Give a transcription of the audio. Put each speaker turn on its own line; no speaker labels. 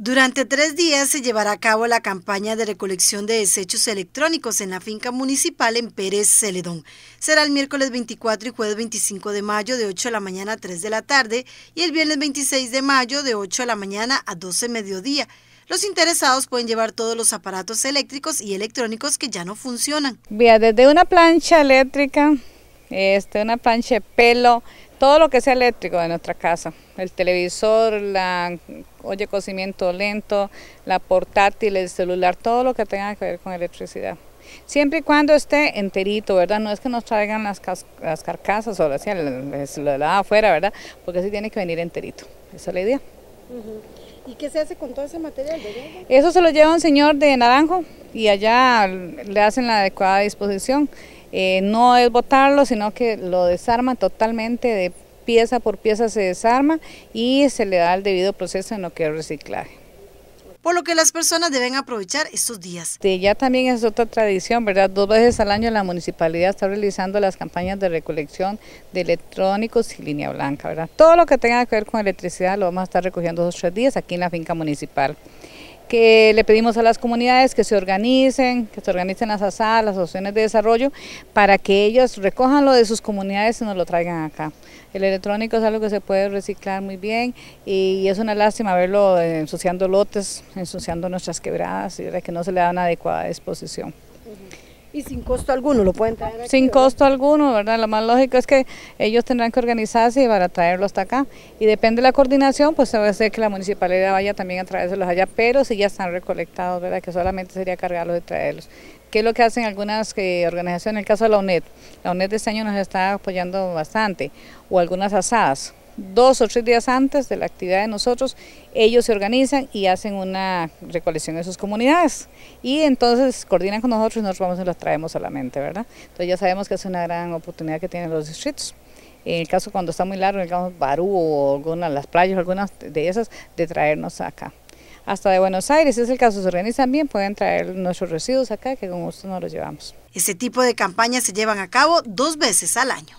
Durante tres días se llevará a cabo la campaña de recolección de desechos electrónicos en la finca municipal en Pérez Celedón. Será el miércoles 24 y jueves 25 de mayo de 8 de la mañana a 3 de la tarde y el viernes 26 de mayo de 8 de la mañana a 12 mediodía. Los interesados pueden llevar todos los aparatos eléctricos y electrónicos que ya
no funcionan. Vía desde una plancha eléctrica, este, una plancha de pelo, todo lo que sea eléctrico de nuestra casa, el televisor, la oye cocimiento lento, la portátil, el celular, todo lo que tenga que ver con electricidad. Siempre y cuando esté enterito, ¿verdad? No es que nos traigan las, las carcasas o lo de afuera, ¿verdad? Porque sí tiene que venir enterito. Esa es la idea. ¿Y
qué se hace con todo ese material?
Eso se lo lleva un señor de Naranjo y allá le hacen la adecuada disposición. Eh, no es botarlo, sino que lo desarma totalmente, de pieza por pieza se desarma y se le da el debido proceso en lo que es reciclaje
por lo que las personas deben aprovechar estos días.
ya también es otra tradición, ¿verdad? Dos veces al año la municipalidad está realizando las campañas de recolección de electrónicos y línea blanca, ¿verdad? Todo lo que tenga que ver con electricidad lo vamos a estar recogiendo dos tres días aquí en la finca municipal que le pedimos a las comunidades que se organicen, que se organicen las asadas, las opciones de desarrollo, para que ellos recojan lo de sus comunidades y nos lo traigan acá. El electrónico es algo que se puede reciclar muy bien y es una lástima verlo ensuciando lotes, ensuciando nuestras quebradas y que no se le da una adecuada disposición sin costo alguno, lo pueden traer Sin costo alguno, ¿verdad? Lo más lógico es que ellos tendrán que organizarse para traerlos hasta acá. Y depende de la coordinación, pues se va a hacer que la municipalidad vaya también a traérselos allá, pero si ya están recolectados, ¿verdad? Que solamente sería cargarlos y traerlos. ¿Qué es lo que hacen algunas eh, organizaciones? En el caso de la UNED, la UNED este año nos está apoyando bastante, o algunas asadas dos o tres días antes de la actividad de nosotros, ellos se organizan y hacen una recolección de sus comunidades. Y entonces coordinan con nosotros y nosotros vamos y los traemos a la mente, ¿verdad? Entonces ya sabemos que es una gran oportunidad que tienen los distritos. En el caso cuando está muy largo, en el caso de Barú o algunas las playas, algunas de esas, de traernos acá. Hasta de Buenos Aires, si es el caso, se organizan bien, pueden traer nuestros residuos acá, que con gusto nos los llevamos.
Ese tipo de campañas se llevan a cabo dos veces al año.